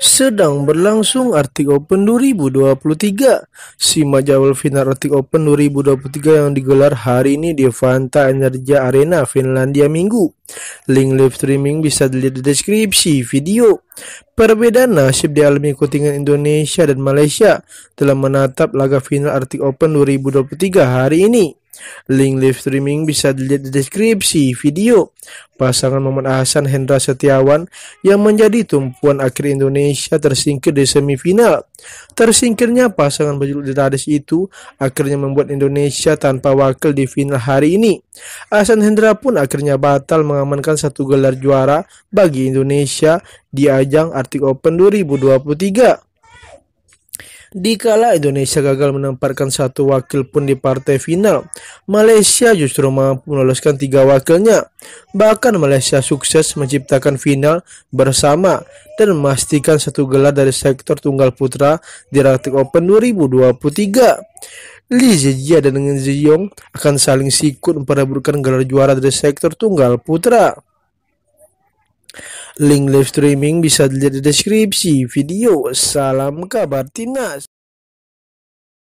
Sedang berlangsung Arctic Open 2023. Simak jadwal final Arctic Open 2023 yang digelar hari ini di Fanta Energia Arena, Finlandia Minggu. Link live streaming bisa dilihat di deskripsi video. Perbedaan nasib di dialami kontingen Indonesia dan Malaysia dalam menatap laga final Arctic Open 2023 hari ini. Link live streaming bisa dilihat di deskripsi video. Pasangan Muhammad Hasan Hendra Setiawan yang menjadi tumpuan akhir Indonesia tersingkir di semifinal. Tersingkirnya pasangan berjuluk Dades itu akhirnya membuat Indonesia tanpa wakil di final hari ini. Hasan Hendra pun akhirnya batal mengamankan satu gelar juara bagi Indonesia di ajang Arctic Open 2023. Di kala Indonesia gagal menempatkan satu wakil pun di partai final, Malaysia justru mampu meloloskan tiga wakilnya. Bahkan Malaysia sukses menciptakan final bersama dan memastikan satu gelar dari sektor tunggal putra di Raktik Open 2023. Li Zijia dan Ziyong akan saling sikut memperebutkan gelar juara dari sektor tunggal putra. Link live streaming bisa dilihat di deskripsi video. Salam kabar Tinas.